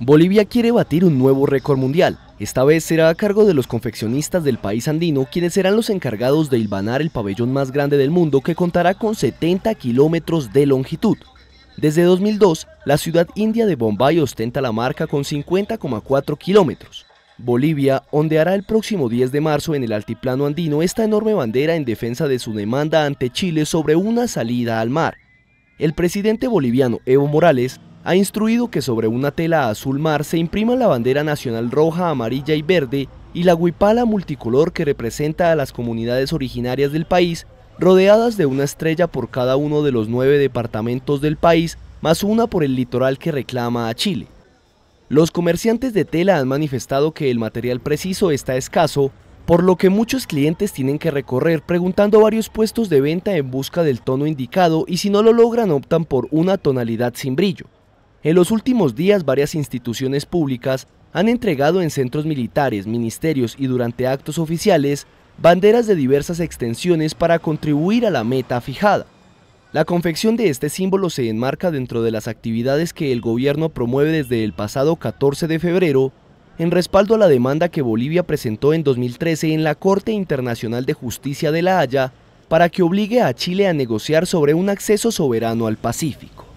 Bolivia quiere batir un nuevo récord mundial. Esta vez será a cargo de los confeccionistas del país andino, quienes serán los encargados de hilvanar el pabellón más grande del mundo que contará con 70 kilómetros de longitud. Desde 2002, la ciudad india de Bombay ostenta la marca con 50,4 kilómetros. Bolivia ondeará el próximo 10 de marzo en el altiplano andino esta enorme bandera en defensa de su demanda ante Chile sobre una salida al mar. El presidente boliviano Evo Morales ha instruido que sobre una tela azul mar se imprima la bandera nacional roja, amarilla y verde y la huipala multicolor que representa a las comunidades originarias del país, rodeadas de una estrella por cada uno de los nueve departamentos del país, más una por el litoral que reclama a Chile. Los comerciantes de tela han manifestado que el material preciso está escaso, por lo que muchos clientes tienen que recorrer preguntando varios puestos de venta en busca del tono indicado y si no lo logran optan por una tonalidad sin brillo. En los últimos días, varias instituciones públicas han entregado en centros militares, ministerios y durante actos oficiales banderas de diversas extensiones para contribuir a la meta fijada. La confección de este símbolo se enmarca dentro de las actividades que el gobierno promueve desde el pasado 14 de febrero en respaldo a la demanda que Bolivia presentó en 2013 en la Corte Internacional de Justicia de La Haya para que obligue a Chile a negociar sobre un acceso soberano al Pacífico.